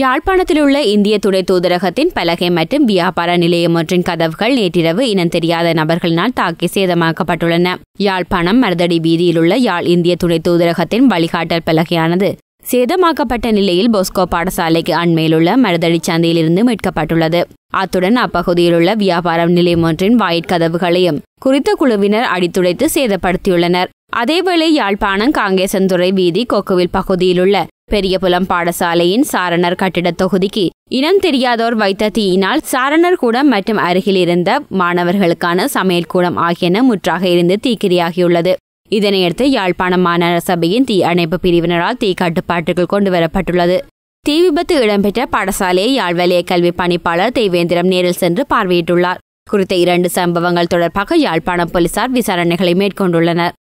யாழ்ப்பாணத்தில் உள்ள இந்திய துணை தூதரகத்தின் பலகை மற்றும் வியாபார நிலையம் ஒன்றின் கதவுகள் நேற்றிரவு இனம் தெரியாத நபர்களினால் தாக்கி சேதமாக்கப்பட்டுள்ளன யாழ்ப்பாணம் மரதடி வீதியில் உள்ள யாழ் இந்திய துணை தூதரகத்தின் வழிகாட்டல் பலகையானது சேதமாக்கப்பட்ட நிலையில் போஸ்கோ பாடசாலைக்கு அண்மையிலுள்ள மரதடி சந்தையிலிருந்து மீட்கப்பட்டுள்ளது அத்துடன் அப்பகுதியிலுள்ள வியாபார நிலையம் ஒன்றின் வாயிற்கதவுகளையும் குறித்த குழுவினர் அடித்துடைத்து சேதப்படுத்தியுள்ளனர் அதேவேளை யாழ்ப்பாணம் காங்கேசன்துறை வீதி கொக்குவில் பகுதியிலுள்ள பெரியபுலம் பாடசாலையின் சாரணர் கட்டிட தொகுதிக்கு இனம் தெரியாதோர் வைத்த தீயினால் சாரணர் கூடம் மற்றும் அருகில் இருந்த மாணவர்களுக்கான சமையல் கூடம் ஆகியன முற்றாக இருந்து தீக்கிரியாகியுள்ளது இதனையடுத்து யாழ்ப்பாணம் மாநகர சபையின் தீ அணைப்பு பிரிவினரால் தீ கட்டுப்பாட்டுக்குள் கொண்டு வரப்பட்டுள்ளது தீ விபத்து இடம்பெற்ற பாடசாலையை யாழ்வலைய கல்வி பணிப்பாளர் தேவேந்திரம் நேரில் சென்று பார்வையிட்டுள்ளார் குறித்த இரண்டு சம்பவங்கள் தொடர்பாக யாழ்ப்பாணம் போலீசார் விசாரணைகளை மேற்கொண்டுள்ளனர்